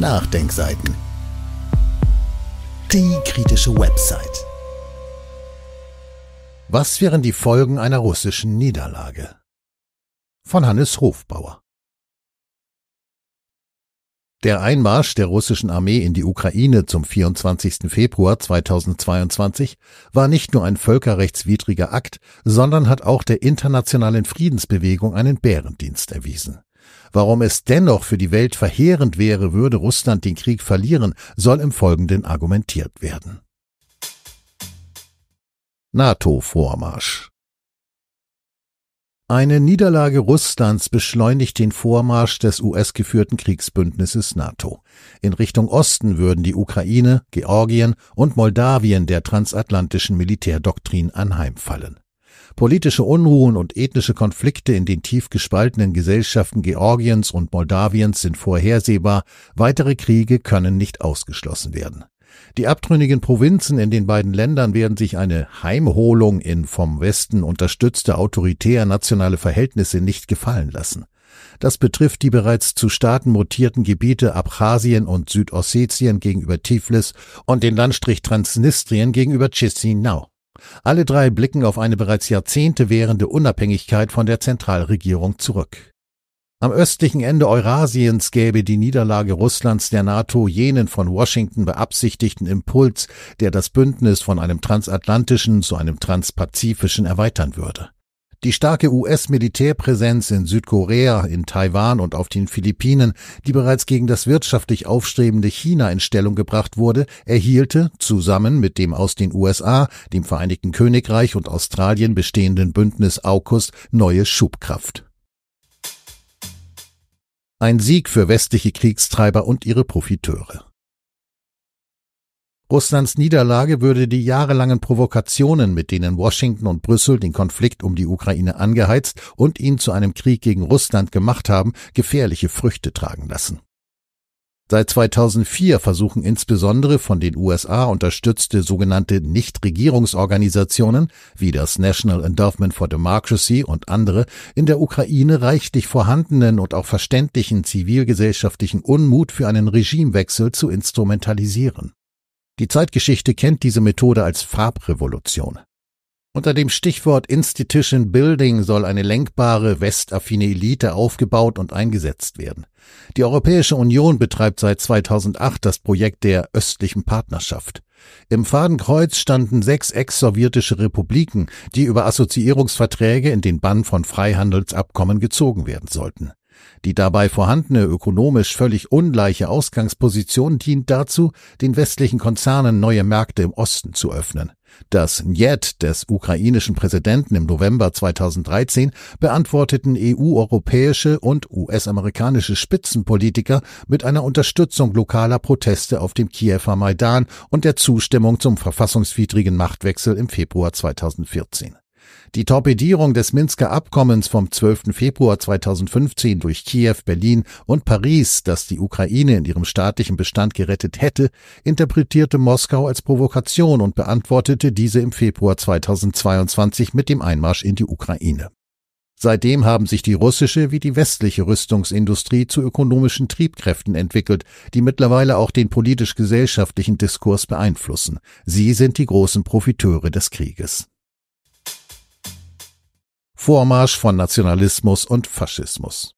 Nachdenkseiten. Die kritische Website. Was wären die Folgen einer russischen Niederlage? Von Hannes Hofbauer. Der Einmarsch der russischen Armee in die Ukraine zum 24. Februar 2022 war nicht nur ein völkerrechtswidriger Akt, sondern hat auch der internationalen Friedensbewegung einen Bärendienst erwiesen. Warum es dennoch für die Welt verheerend wäre, würde Russland den Krieg verlieren, soll im Folgenden argumentiert werden. NATO-Vormarsch eine Niederlage Russlands beschleunigt den Vormarsch des US-geführten Kriegsbündnisses NATO. In Richtung Osten würden die Ukraine, Georgien und Moldawien der transatlantischen Militärdoktrin anheimfallen. Politische Unruhen und ethnische Konflikte in den tief gespaltenen Gesellschaften Georgiens und Moldawiens sind vorhersehbar, weitere Kriege können nicht ausgeschlossen werden. Die abtrünnigen Provinzen in den beiden Ländern werden sich eine Heimholung in vom Westen unterstützte autoritär nationale Verhältnisse nicht gefallen lassen. Das betrifft die bereits zu Staaten mutierten Gebiete Abchasien und Südossetien gegenüber Tiflis und den Landstrich Transnistrien gegenüber Chisinau. Alle drei blicken auf eine bereits Jahrzehnte währende Unabhängigkeit von der Zentralregierung zurück. Am östlichen Ende Eurasiens gäbe die Niederlage Russlands der NATO jenen von Washington beabsichtigten Impuls, der das Bündnis von einem transatlantischen zu einem transpazifischen erweitern würde. Die starke US-Militärpräsenz in Südkorea, in Taiwan und auf den Philippinen, die bereits gegen das wirtschaftlich aufstrebende China in Stellung gebracht wurde, erhielte, zusammen mit dem aus den USA, dem Vereinigten Königreich und Australien bestehenden Bündnis AUKUS, neue Schubkraft. Ein Sieg für westliche Kriegstreiber und ihre Profiteure. Russlands Niederlage würde die jahrelangen Provokationen, mit denen Washington und Brüssel den Konflikt um die Ukraine angeheizt und ihn zu einem Krieg gegen Russland gemacht haben, gefährliche Früchte tragen lassen. Seit 2004 versuchen insbesondere von den USA unterstützte sogenannte Nichtregierungsorganisationen wie das National Endowment for Democracy und andere in der Ukraine reichlich vorhandenen und auch verständlichen zivilgesellschaftlichen Unmut für einen Regimewechsel zu instrumentalisieren. Die Zeitgeschichte kennt diese Methode als Farbrevolution. Unter dem Stichwort Institution Building soll eine lenkbare, westaffine Elite aufgebaut und eingesetzt werden. Die Europäische Union betreibt seit 2008 das Projekt der östlichen Partnerschaft. Im Fadenkreuz standen sechs ex-sowjetische Republiken, die über Assoziierungsverträge in den Bann von Freihandelsabkommen gezogen werden sollten. Die dabei vorhandene ökonomisch völlig ungleiche Ausgangsposition dient dazu, den westlichen Konzernen neue Märkte im Osten zu öffnen. Das Njet des ukrainischen Präsidenten im November 2013 beantworteten EU-europäische und US-amerikanische Spitzenpolitiker mit einer Unterstützung lokaler Proteste auf dem Kiewer Maidan und der Zustimmung zum verfassungswidrigen Machtwechsel im Februar 2014. Die Torpedierung des Minsker Abkommens vom 12. Februar 2015 durch Kiew, Berlin und Paris, das die Ukraine in ihrem staatlichen Bestand gerettet hätte, interpretierte Moskau als Provokation und beantwortete diese im Februar 2022 mit dem Einmarsch in die Ukraine. Seitdem haben sich die russische wie die westliche Rüstungsindustrie zu ökonomischen Triebkräften entwickelt, die mittlerweile auch den politisch-gesellschaftlichen Diskurs beeinflussen. Sie sind die großen Profiteure des Krieges. Vormarsch von Nationalismus und Faschismus.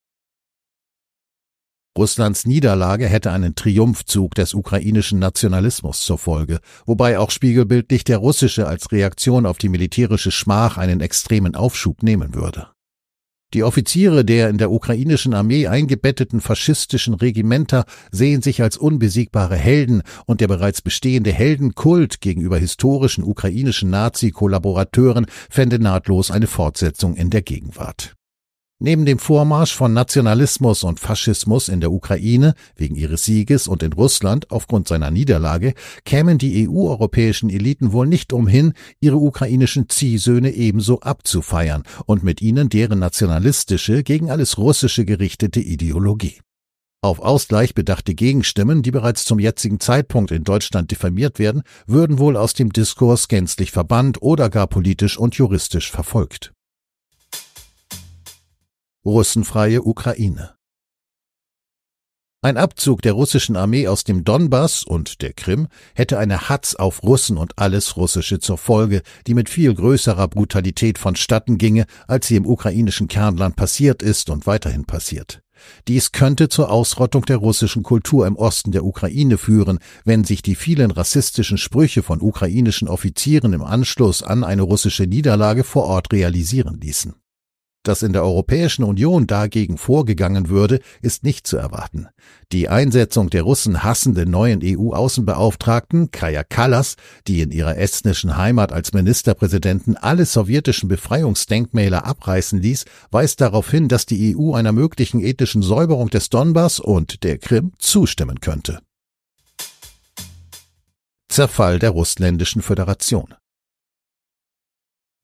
Russlands Niederlage hätte einen Triumphzug des ukrainischen Nationalismus zur Folge, wobei auch spiegelbildlich der russische als Reaktion auf die militärische Schmach einen extremen Aufschub nehmen würde. Die Offiziere der in der ukrainischen Armee eingebetteten faschistischen Regimenter sehen sich als unbesiegbare Helden und der bereits bestehende Heldenkult gegenüber historischen ukrainischen Nazi-Kollaborateuren fände nahtlos eine Fortsetzung in der Gegenwart. Neben dem Vormarsch von Nationalismus und Faschismus in der Ukraine wegen ihres Sieges und in Russland aufgrund seiner Niederlage kämen die EU-europäischen Eliten wohl nicht umhin, ihre ukrainischen Ziehsöhne ebenso abzufeiern und mit ihnen deren nationalistische, gegen alles Russische gerichtete Ideologie. Auf Ausgleich bedachte Gegenstimmen, die bereits zum jetzigen Zeitpunkt in Deutschland diffamiert werden, würden wohl aus dem Diskurs gänzlich verbannt oder gar politisch und juristisch verfolgt. Russenfreie Ukraine. Ein Abzug der russischen Armee aus dem Donbass und der Krim hätte eine Hatz auf Russen und alles Russische zur Folge, die mit viel größerer Brutalität vonstatten ginge, als sie im ukrainischen Kernland passiert ist und weiterhin passiert. Dies könnte zur Ausrottung der russischen Kultur im Osten der Ukraine führen, wenn sich die vielen rassistischen Sprüche von ukrainischen Offizieren im Anschluss an eine russische Niederlage vor Ort realisieren ließen. Dass in der Europäischen Union dagegen vorgegangen würde, ist nicht zu erwarten. Die Einsetzung der Russen hassenden neuen EU-Außenbeauftragten Kaya Kallas, die in ihrer estnischen Heimat als Ministerpräsidenten alle sowjetischen Befreiungsdenkmäler abreißen ließ, weist darauf hin, dass die EU einer möglichen ethischen Säuberung des Donbass und der Krim zustimmen könnte. Zerfall der Russländischen Föderation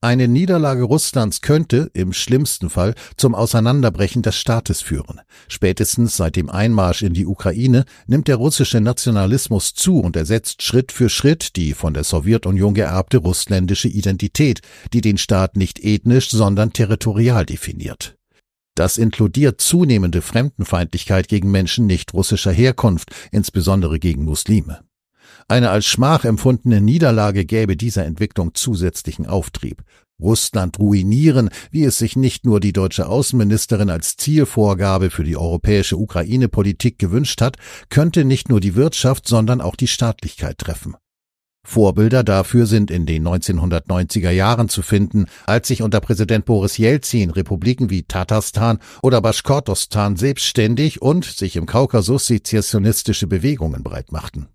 eine Niederlage Russlands könnte, im schlimmsten Fall, zum Auseinanderbrechen des Staates führen. Spätestens seit dem Einmarsch in die Ukraine nimmt der russische Nationalismus zu und ersetzt Schritt für Schritt die von der Sowjetunion geerbte russländische Identität, die den Staat nicht ethnisch, sondern territorial definiert. Das inkludiert zunehmende Fremdenfeindlichkeit gegen Menschen nicht russischer Herkunft, insbesondere gegen Muslime. Eine als Schmach empfundene Niederlage gäbe dieser Entwicklung zusätzlichen Auftrieb. Russland ruinieren, wie es sich nicht nur die deutsche Außenministerin als Zielvorgabe für die europäische Ukraine-Politik gewünscht hat, könnte nicht nur die Wirtschaft, sondern auch die Staatlichkeit treffen. Vorbilder dafür sind in den 1990er Jahren zu finden, als sich unter Präsident Boris Jelzin Republiken wie Tatarstan oder Baschkortostan selbstständig und sich im Kaukasus sezessionistische Bewegungen breitmachten.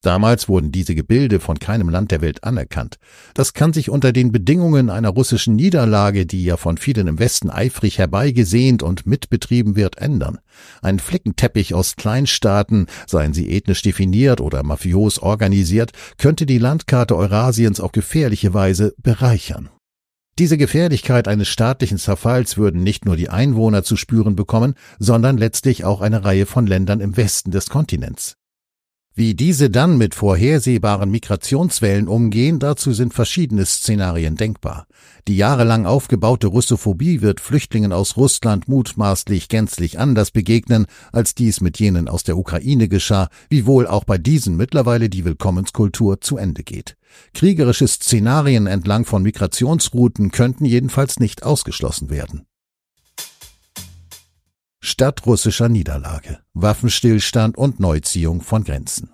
Damals wurden diese Gebilde von keinem Land der Welt anerkannt. Das kann sich unter den Bedingungen einer russischen Niederlage, die ja von vielen im Westen eifrig herbeigesehnt und mitbetrieben wird, ändern. Ein Flickenteppich aus Kleinstaaten, seien sie ethnisch definiert oder mafios organisiert, könnte die Landkarte Eurasiens auf gefährliche Weise bereichern. Diese Gefährlichkeit eines staatlichen Zerfalls würden nicht nur die Einwohner zu spüren bekommen, sondern letztlich auch eine Reihe von Ländern im Westen des Kontinents. Wie diese dann mit vorhersehbaren Migrationswellen umgehen, dazu sind verschiedene Szenarien denkbar. Die jahrelang aufgebaute Russophobie wird Flüchtlingen aus Russland mutmaßlich gänzlich anders begegnen, als dies mit jenen aus der Ukraine geschah, wiewohl auch bei diesen mittlerweile die Willkommenskultur zu Ende geht. Kriegerische Szenarien entlang von Migrationsrouten könnten jedenfalls nicht ausgeschlossen werden statt russischer Niederlage, Waffenstillstand und Neuziehung von Grenzen.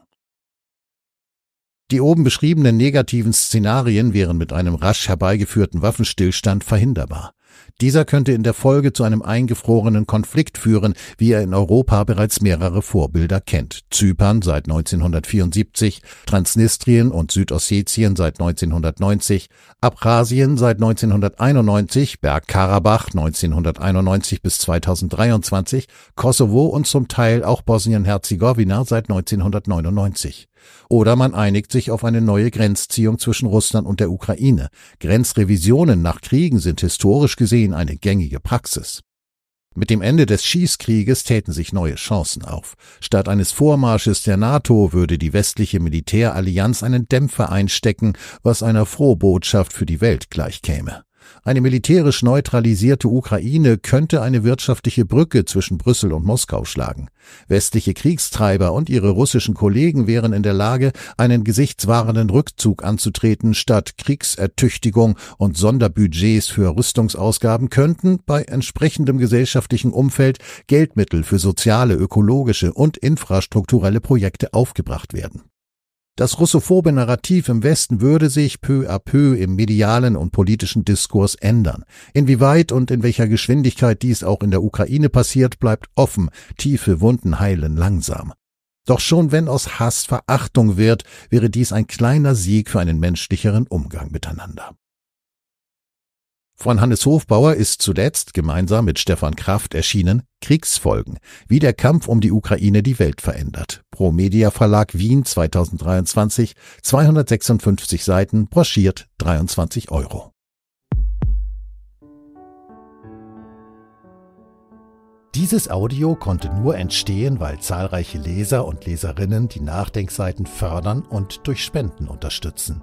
Die oben beschriebenen negativen Szenarien wären mit einem rasch herbeigeführten Waffenstillstand verhinderbar. Dieser könnte in der Folge zu einem eingefrorenen Konflikt führen, wie er in Europa bereits mehrere Vorbilder kennt. Zypern seit 1974, Transnistrien und Südossetien seit 1990, Abchasien seit 1991, Bergkarabach 1991 bis 2023, Kosovo und zum Teil auch Bosnien-Herzegowina seit 1999. Oder man einigt sich auf eine neue Grenzziehung zwischen Russland und der Ukraine. Grenzrevisionen nach Kriegen sind historisch gesehen eine gängige Praxis. Mit dem Ende des Schießkrieges täten sich neue Chancen auf. Statt eines Vormarsches der NATO würde die westliche Militärallianz einen Dämpfer einstecken, was einer Frohbotschaft für die Welt gleichkäme. Eine militärisch neutralisierte Ukraine könnte eine wirtschaftliche Brücke zwischen Brüssel und Moskau schlagen. Westliche Kriegstreiber und ihre russischen Kollegen wären in der Lage, einen gesichtswahrenden Rückzug anzutreten, statt Kriegsertüchtigung und Sonderbudgets für Rüstungsausgaben könnten bei entsprechendem gesellschaftlichen Umfeld Geldmittel für soziale, ökologische und infrastrukturelle Projekte aufgebracht werden. Das russophobe Narrativ im Westen würde sich peu à peu im medialen und politischen Diskurs ändern. Inwieweit und in welcher Geschwindigkeit dies auch in der Ukraine passiert, bleibt offen. Tiefe Wunden heilen langsam. Doch schon wenn aus Hass Verachtung wird, wäre dies ein kleiner Sieg für einen menschlicheren Umgang miteinander. Von Hannes Hofbauer ist zuletzt gemeinsam mit Stefan Kraft erschienen Kriegsfolgen, wie der Kampf um die Ukraine die Welt verändert. Pro Media Verlag Wien 2023, 256 Seiten, broschiert 23 Euro. Dieses Audio konnte nur entstehen, weil zahlreiche Leser und Leserinnen die Nachdenkseiten fördern und durch Spenden unterstützen.